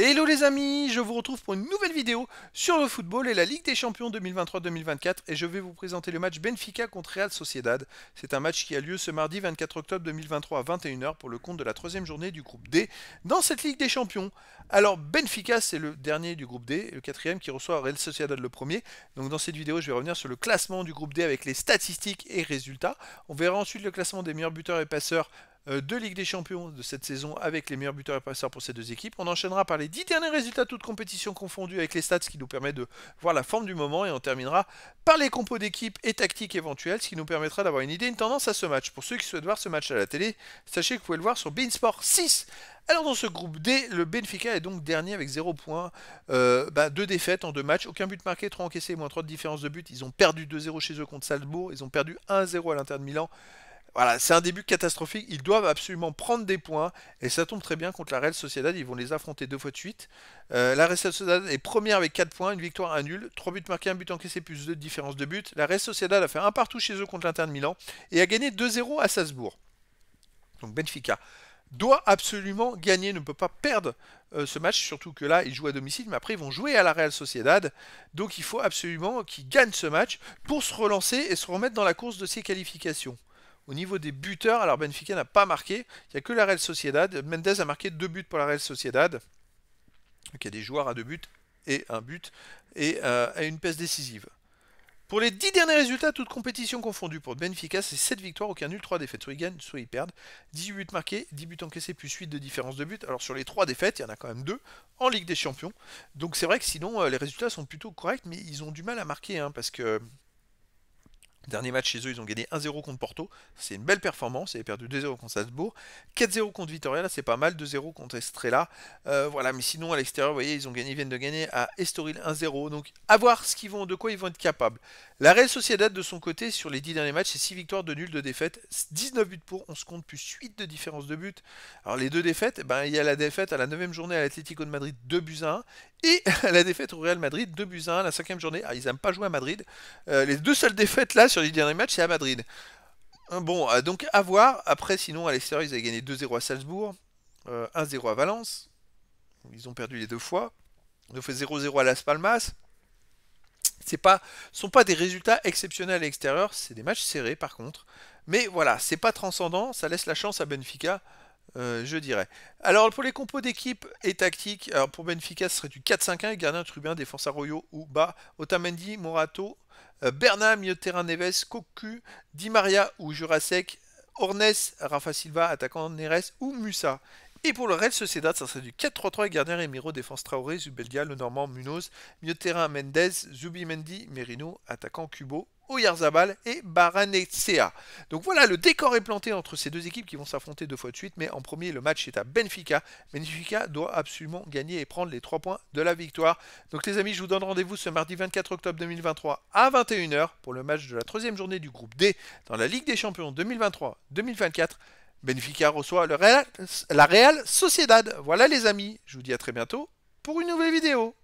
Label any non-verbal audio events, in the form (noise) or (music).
Hello les amis, je vous retrouve pour une nouvelle vidéo sur le football et la Ligue des Champions 2023-2024 et je vais vous présenter le match Benfica contre Real Sociedad. C'est un match qui a lieu ce mardi 24 octobre 2023 à 21h pour le compte de la troisième journée du groupe D dans cette Ligue des Champions. Alors Benfica c'est le dernier du groupe D, le quatrième qui reçoit Real Sociedad le premier. Donc dans cette vidéo je vais revenir sur le classement du groupe D avec les statistiques et résultats. On verra ensuite le classement des meilleurs buteurs et passeurs euh, de Ligue des Champions de cette saison avec les meilleurs buteurs et passeurs pour ces deux équipes. On enchaînera par les dix derniers résultats toutes compétitions confondues avec les stats ce qui nous permet de voir la forme du moment et on terminera par les compos d'équipe et tactiques éventuelles ce qui nous permettra d'avoir une idée, une tendance à ce match. Pour ceux qui souhaitent voir ce match à la télé, sachez que vous pouvez le voir sur Beansport 6 alors dans ce groupe D, le Benfica est donc dernier avec 0 points, euh, bah, défaites en 2 matchs, aucun but marqué, 3 encaissés, moins 3 de différence de but. Ils ont perdu 2-0 chez eux contre Salzbourg, ils ont perdu 1-0 à l'Inter de Milan voilà, c'est un début catastrophique. Ils doivent absolument prendre des points. Et ça tombe très bien contre la Real Sociedad. Ils vont les affronter deux fois de suite. Euh, la Real Sociedad est première avec 4 points, une victoire, à nul. 3 buts marqués, un but encaissé, plus 2 différences différence de but. La Real Sociedad a fait un partout chez eux contre l'Inter de Milan. Et a gagné 2-0 à Salzbourg. Donc Benfica doit absolument gagner, ne peut pas perdre euh, ce match, surtout que là, ils jouent à domicile, mais après, ils vont jouer à la Real Sociedad. Donc, il faut absolument qu'ils gagnent ce match pour se relancer et se remettre dans la course de ses qualifications. Au niveau des buteurs, alors Benfica n'a pas marqué, il n'y a que la Real Sociedad. Mendes a marqué deux buts pour la Real Sociedad. Donc il y a des joueurs à deux buts et un but et à euh, une passe décisive. Pour les 10 derniers résultats, toutes compétitions confondues pour Benfica, c'est 7 victoires, aucun nul, 3 défaites. Soit ils gagnent, soit ils perdent. 18 buts marqués, 10 buts encaissés, plus 8 de différence de buts, Alors sur les 3 défaites, il y en a quand même 2 en Ligue des Champions. Donc c'est vrai que sinon, euh, les résultats sont plutôt corrects, mais ils ont du mal à marquer, hein, parce que Dernier match chez eux, ils ont gagné 1-0 contre Porto. C'est une belle performance. Ils avaient perdu 2-0 contre Salzbourg. 4-0 contre Vitoria, c'est pas mal. 2-0 contre Estrella. Euh, voilà, mais sinon, à l'extérieur, vous voyez, ils, ont gagné, viennent de gagner à Estoril 1-0. Donc, à voir ce qu'ils vont, de quoi ils vont être capables. La Real Sociedad, de son côté, sur les 10 derniers matchs, c'est 6 victoires, de nuls, 2 défaites. 19 buts pour, on se compte plus 8 de différence de but. Alors, les deux défaites, ben, il y a la défaite à la 9 journée à l'Atlético de Madrid, 2 buts à 1. Et (laughs) la défaite au Real Madrid, 2 buts à 1. La 5 journée, ah, ils n'aiment pas jouer à Madrid. Euh, les deux seules défaites là, sur sur les derniers c'est à Madrid. Euh, bon, euh, donc à voir. Après, sinon, à l'extérieur, ils avaient gagné 2-0 à Salzbourg, 1-0 euh, à Valence. Ils ont perdu les deux fois. Ils fait 0-0 à Las Palmas. Ce ne sont pas des résultats exceptionnels à l'extérieur, c'est des matchs serrés par contre. Mais voilà, c'est pas transcendant, ça laisse la chance à Benfica, je dirais. Alors pour les compos d'équipe et tactique alors pour Benfica ce serait du 4-5-1 et gardien Trubin, défense ou bas Otamendi, Morato, euh, Bernat, milieu Neves, Cocu, Di Maria ou Jurasek, Ornes, Rafa Silva, attaquant Neres ou Musa. Et pour le reste, Sociedad, ça serait du 4-3-3 avec Gardner défense Traoré, Zubeldia, Normand, Munoz, milieu Mendez, Zubi Mendy, Merino, attaquant Cubo, Oyarzabal et Baranetsea. Donc voilà, le décor est planté entre ces deux équipes qui vont s'affronter deux fois de suite, mais en premier, le match est à Benfica. Benfica doit absolument gagner et prendre les 3 points de la victoire. Donc les amis, je vous donne rendez-vous ce mardi 24 octobre 2023 à 21h pour le match de la troisième journée du groupe D dans la Ligue des Champions 2023-2024. Benfica reçoit la Real Sociedad. Voilà les amis, je vous dis à très bientôt pour une nouvelle vidéo.